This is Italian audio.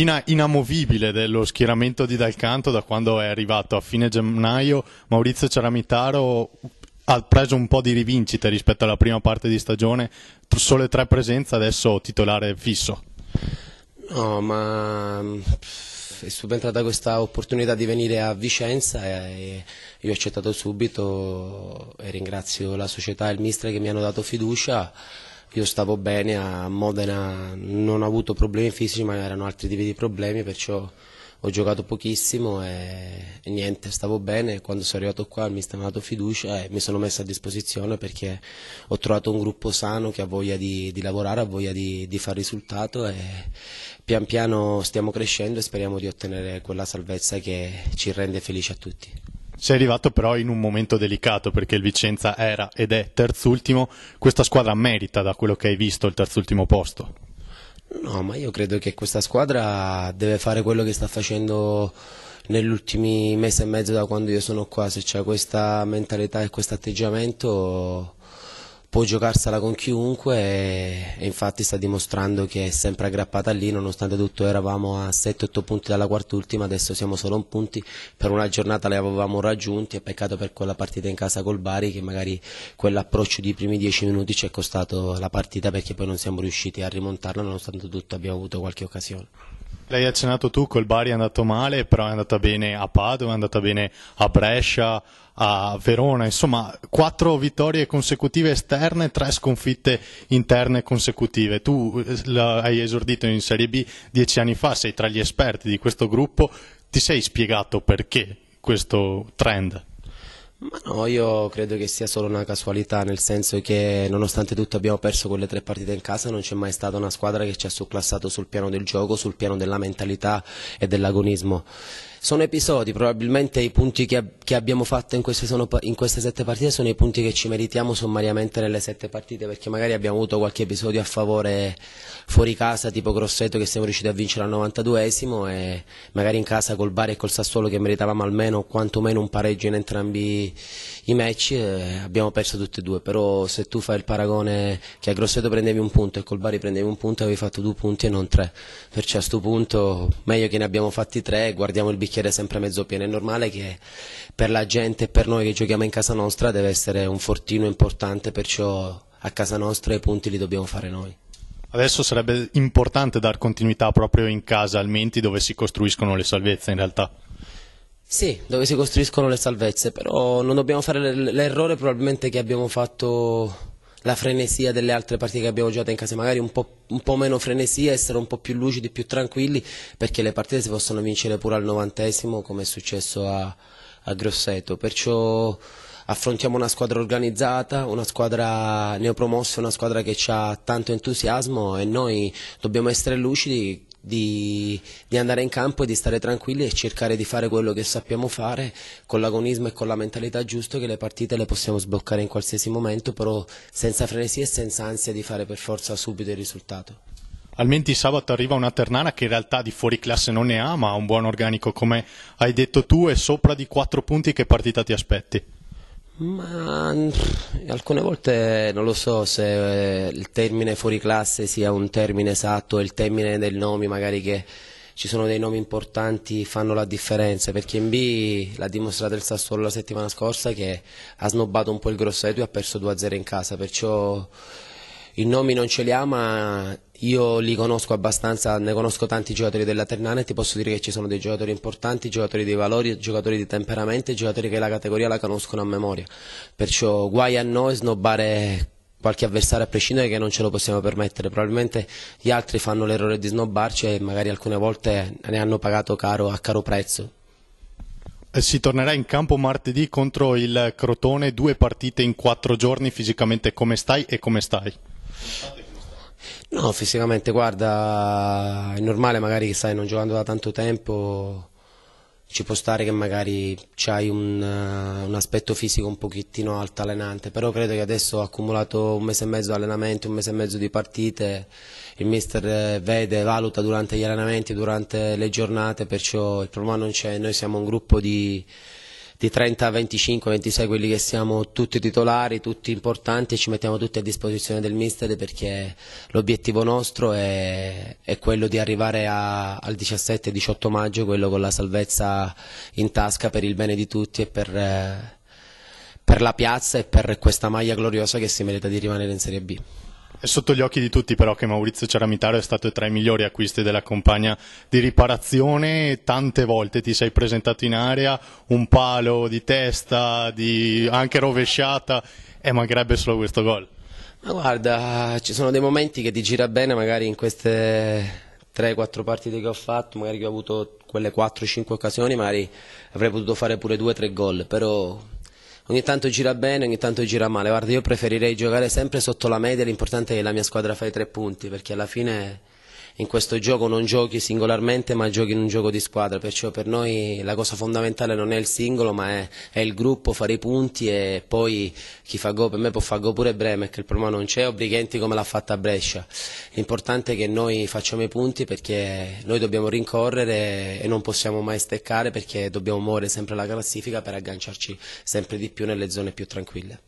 pedina inamovibile dello schieramento di Dal Canto da quando è arrivato a fine gennaio Maurizio Ceramitaro ha preso un po' di rivincite rispetto alla prima parte di stagione sole tre presenze adesso titolare fisso no ma mm, è subentrata questa opportunità di venire a Vicenza e io ho accettato subito e ringrazio la società e il mister che mi hanno dato fiducia io stavo bene, a Modena non ho avuto problemi fisici ma erano altri tipi di problemi perciò ho giocato pochissimo e, e niente, stavo bene, quando sono arrivato qua mi hanno dato fiducia e mi sono messo a disposizione perché ho trovato un gruppo sano che ha voglia di, di lavorare, ha voglia di, di fare risultato e pian piano stiamo crescendo e speriamo di ottenere quella salvezza che ci rende felici a tutti. Sei arrivato però in un momento delicato perché il Vicenza era ed è terzultimo, questa squadra merita da quello che hai visto il terzultimo posto? No, ma io credo che questa squadra deve fare quello che sta facendo negli ultimi mesi e mezzo da quando io sono qua, se c'è questa mentalità e questo atteggiamento può giocarsela con chiunque e, e, infatti sta dimostrando che è sempre aggrappata lì, nonostante tutto eravamo a 7-8 punti dalla ultima, adesso siamo solo un punti, per una giornata le avevamo raggiunti e peccato per quella partita in casa col Bari che magari quell'approccio di primi 10 minuti ci è costato la partita perché poi non siamo riusciti a rimontarla nonostante tutto abbiamo avuto qualche occasione. L'hai accennato tu, col Bari è andato male, però è andata bene a Padova, è andata bene a Brescia, a Verona, insomma, quattro vittorie consecutive esterne, e tre sconfitte interne consecutive. Tu eh, hai esordito in Serie B dieci anni fa, sei tra gli esperti di questo gruppo, ti sei spiegato perché questo trend? Ma no, io credo che sia solo una casualità, nel senso che nonostante tutto abbiamo perso quelle tre partite in casa, non c'è mai stata una squadra che ci ha surclassato sul piano del gioco, sul piano della mentalità e dell'agonismo. Sono episodi, probabilmente i punti che abbiamo che abbiamo fatto in queste, sono, in queste, sette partite sono i punti che ci meritiamo sommariamente nelle sette partite perché magari abbiamo avuto qualche episodio a favore fuori casa tipo Grosseto che siamo riusciti a vincere al 92esimo e magari in casa col Bari e col Sassuolo che meritavamo almeno quantomeno un pareggio in entrambi i match eh, abbiamo perso tutti e due però se tu fai il paragone che a Grosseto prendevi un punto e col Bari prendevi un punto avevi fatto due punti e non tre perciò a questo punto meglio che ne abbiamo fatti tre guardiamo il bicchiere sempre mezzo pieno è normale che per la gente e per noi che giochiamo in casa nostra deve essere un fortino importante, perciò a casa nostra i punti li dobbiamo fare noi. Adesso sarebbe importante dar continuità proprio in casa al dove si costruiscono le salvezze in realtà. Sì, dove si costruiscono le salvezze, però non dobbiamo fare l'errore probabilmente che abbiamo fatto la frenesia delle altre partite che abbiamo giocato in casa, magari un po', un po', meno frenesia, essere un po' più lucidi, più tranquilli, perché le partite si possono vincere pure al novantesimo, come è successo a, a Grosseto, perciò affrontiamo una squadra organizzata, una squadra neopromossa, una squadra che ha tanto entusiasmo e noi dobbiamo essere lucidi di, di, andare in campo e di stare tranquilli e cercare di fare quello che sappiamo fare con l'agonismo e con la mentalità giusta che le partite le possiamo sbloccare in qualsiasi momento però senza frenesia e senza ansia di fare per forza subito il risultato. Almenti sabato arriva una Ternana che in realtà di fuori classe non ne ha, ma ha un buon organico come hai detto tu e sopra di 4 punti che partita ti aspetti? Ma alcune volte non lo so se eh, il termine fuori classe sia un termine esatto, il termine del nome magari che ci sono dei nomi importanti fanno la differenza perché in B l'ha dimostrato il Sassuolo la settimana scorsa che ha snobbato un po' il Grosseto e ha perso 2-0 in casa perciò i nomi non ce li ha ma io li conosco abbastanza, ne conosco tanti giocatori della Ternana e ti posso dire che ci sono dei giocatori importanti, giocatori di valori, giocatori di temperamento e giocatori che la categoria la conoscono a memoria. Perciò guai a noi snobbare qualche avversario a prescindere che non ce lo possiamo permettere. Probabilmente gli altri fanno l'errore di snobbarci e magari alcune volte ne hanno pagato caro, a caro prezzo. Eh, si tornerà in campo martedì contro il Crotone, due partite in quattro giorni fisicamente come stai e come stai? No, fisicamente guarda, è normale magari che stai non giocando da tanto tempo, ci può stare che magari hai un, eh, un, aspetto fisico un pochettino altalenante, però credo che adesso ho accumulato un mese e mezzo di allenamenti, un mese e mezzo di partite, il mister eh, vede, valuta durante gli allenamenti, durante le giornate, perciò il problema non c'è, noi siamo un gruppo di di 30 a 25, 26 quelli che siamo tutti titolari, tutti importanti e ci mettiamo tutti a disposizione del mister perché l'obiettivo nostro è, è, quello di arrivare a, al 17-18 maggio, quello con la salvezza in tasca per il bene di tutti e per, eh, per la piazza e per questa maglia gloriosa che si merita di rimanere in Serie B. È sotto gli occhi di tutti però che Maurizio Ceramitaro è stato tra i migliori acquisti della compagna di riparazione, tante volte ti sei presentato in area, un palo di testa, di anche rovesciata e eh, mancherebbe solo questo gol. Ma guarda, ci sono dei momenti che ti gira bene magari in queste 3-4 partite che ho fatto, magari che ho avuto quelle 4-5 occasioni, magari avrei potuto fare pure 2-3 gol, però ogni tanto gira bene, ogni tanto gira male. Guarda, io preferirei giocare sempre sotto la media, l'importante è che la mia squadra fa i tre punti, perché alla fine in questo gioco non giochi singolarmente ma giochi in un gioco di squadra, perciò per noi la cosa fondamentale non è il singolo ma è, è il gruppo, fare i punti e poi chi fa gol per me può fare gol pure Bremer, che il problema non c'è, o Brighenti come l'ha fatta Brescia. L'importante è che noi facciamo i punti perché noi dobbiamo rincorrere e non possiamo mai steccare perché dobbiamo muovere sempre la classifica per agganciarci sempre di più nelle zone più tranquille.